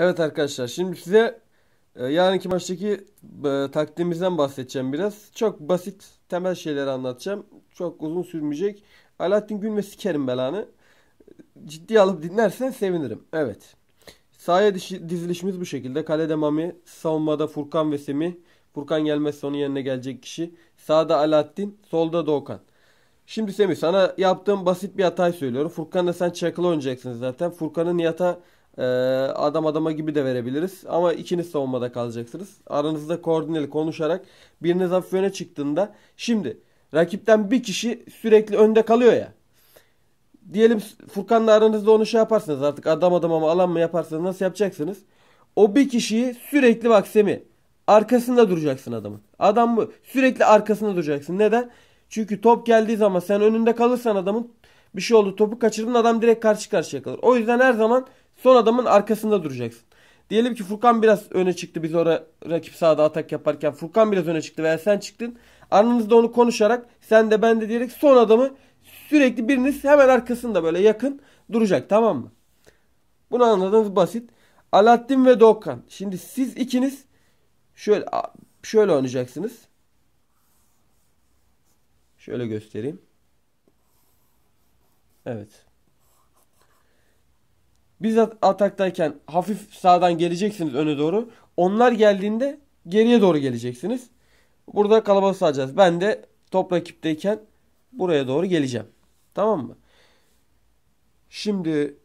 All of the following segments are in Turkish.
Evet arkadaşlar şimdi size e, yarınki maçtaki e, taktiğimizden bahsedeceğim biraz. Çok basit temel şeyleri anlatacağım. Çok uzun sürmeyecek. Alaaddin Gülme sikerim belanı. Ciddi alıp dinlersen sevinirim. Evet. Sahaya dizilişimiz bu şekilde. Kalede Mami, savunmada Furkan ve Semih. Furkan gelmezse onun yerine gelecek kişi. Sağda Alaaddin, solda Doğukan. Şimdi Semih sana yaptığım basit bir hatayı söylüyorum. Furkan'la sen çakılı oynayacaksın zaten. Furkan'ın Nihat'a ee, adam adama gibi de verebiliriz. Ama ikiniz savunmada kalacaksınız. Aranızda koordineli konuşarak biriniz hafif öne çıktığında şimdi rakipten bir kişi sürekli önde kalıyor ya. Diyelim Furkan'la aranızda onu şey yaparsınız artık adam adam ama alan mı yaparsanız nasıl yapacaksınız? O bir kişiyi sürekli bak Semih arkasında duracaksın adamın. Adam bu sürekli arkasında duracaksın. Neden? Çünkü top geldiği zaman sen önünde kalırsan adamın bir şey oldu topu kaçırdın adam direkt karşı karşıya kalır. O yüzden her zaman Son adamın arkasında duracaksın. Diyelim ki Furkan biraz öne çıktı. Biz orada rakip sahada atak yaparken Furkan biraz öne çıktı veya sen çıktın. Aranızda onu konuşarak sen de ben de diyerek son adamı sürekli biriniz hemen arkasında böyle yakın duracak tamam mı? Bunu anladınız basit. Alaaddin ve Doğukan. Şimdi siz ikiniz şöyle şöyle oynayacaksınız. Şöyle göstereyim. Evet. Biz at ataktayken hafif sağdan geleceksiniz öne doğru. Onlar geldiğinde geriye doğru geleceksiniz. Burada kalabalık sağlayacağız. Ben de top rakipteyken buraya doğru geleceğim. Tamam mı? Şimdi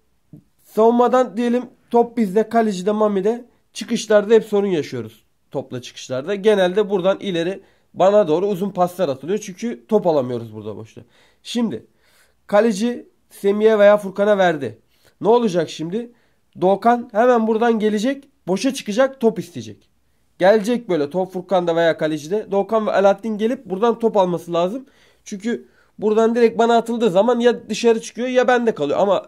savunmadan diyelim top bizde, kaleci de, mami de. Çıkışlarda hep sorun yaşıyoruz. Topla çıkışlarda. Genelde buradan ileri bana doğru uzun paslar atılıyor. Çünkü top alamıyoruz burada boşta. Şimdi kaleci Semih'e veya Furkan'a verdi. Ne olacak şimdi? Doğukan hemen buradan gelecek. Boşa çıkacak top isteyecek. Gelecek böyle top Furkan'da veya kalecide. Doğukan ve Alaaddin gelip buradan top alması lazım. Çünkü buradan direkt bana atıldığı zaman ya dışarı çıkıyor ya bende kalıyor. Ama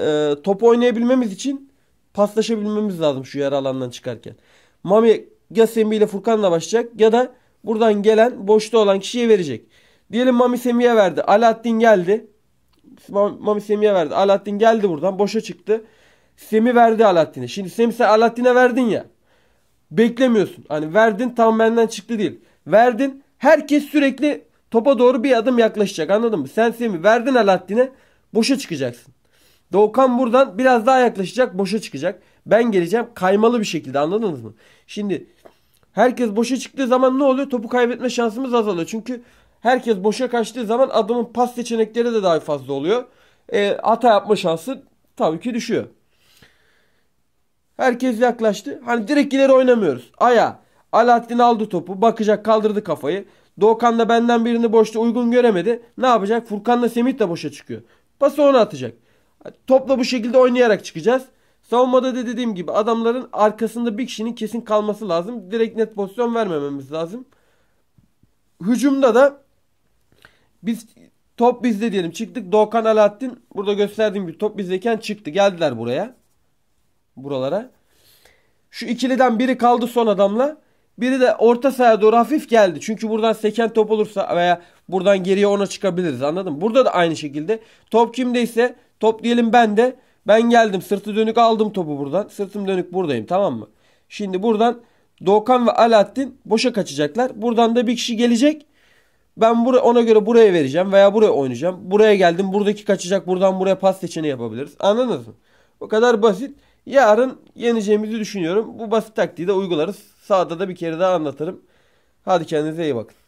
e, topu oynayabilmemiz için paslaşabilmemiz lazım şu yarı alandan çıkarken. Mami ya Semih ile Furkan'la başlayacak ya da buradan gelen boşta olan kişiye verecek. Diyelim Mami Semih'e verdi. Alaaddin geldi. Mami Semih'e verdi. Alaaddin geldi buradan. Boşa çıktı. Semi verdi Alaaddin'e. Şimdi Semi sen Alaaddin'e verdin ya. Beklemiyorsun. Hani verdin tam benden çıktı değil. Verdin. Herkes sürekli topa doğru bir adım yaklaşacak. Anladın mı? Sen Semi verdin Alaaddin'e. Boşa çıkacaksın. Doğukan buradan biraz daha yaklaşacak. Boşa çıkacak. Ben geleceğim. Kaymalı bir şekilde anladınız mı? Şimdi herkes boşa çıktığı zaman ne oluyor? Topu kaybetme şansımız azalıyor. Çünkü Herkes boşa kaçtığı zaman adamın pas seçenekleri de daha fazla oluyor. E, hata yapma şansı tabii ki düşüyor. Herkes yaklaştı. Hani direkt ileri oynamıyoruz. Aya. Alaaddin aldı topu. Bakacak kaldırdı kafayı. Doğukan da benden birini boşta uygun göremedi. Ne yapacak? Furkan da Semih de boşa çıkıyor. Pası ona atacak. Topla bu şekilde oynayarak çıkacağız. Savunmada da dediğim gibi adamların arkasında bir kişinin kesin kalması lazım. Direkt net pozisyon vermememiz lazım. Hücumda da biz top bizde diyelim çıktık. Doğukan Alaaddin burada gösterdiğim gibi top bizdeyken çıktı. Geldiler buraya. Buralara. Şu ikiliden biri kaldı son adamla. Biri de orta sahaya doğru hafif geldi. Çünkü buradan seken top olursa veya buradan geriye ona çıkabiliriz anladın mı? Burada da aynı şekilde. Top kimdeyse top diyelim ben de. Ben geldim sırtı dönük aldım topu buradan. Sırtım dönük buradayım tamam mı? Şimdi buradan Doğukan ve Alaaddin boşa kaçacaklar. Buradan da bir kişi gelecek. Ben bura, ona göre buraya vereceğim veya buraya oynayacağım. Buraya geldim. Buradaki kaçacak. Buradan buraya pas seçeneği yapabiliriz. Anladınız mı? O kadar basit. Yarın yeneceğimizi düşünüyorum. Bu basit taktiği de uygularız. Sağda da bir kere daha anlatırım. Hadi kendinize iyi bakın.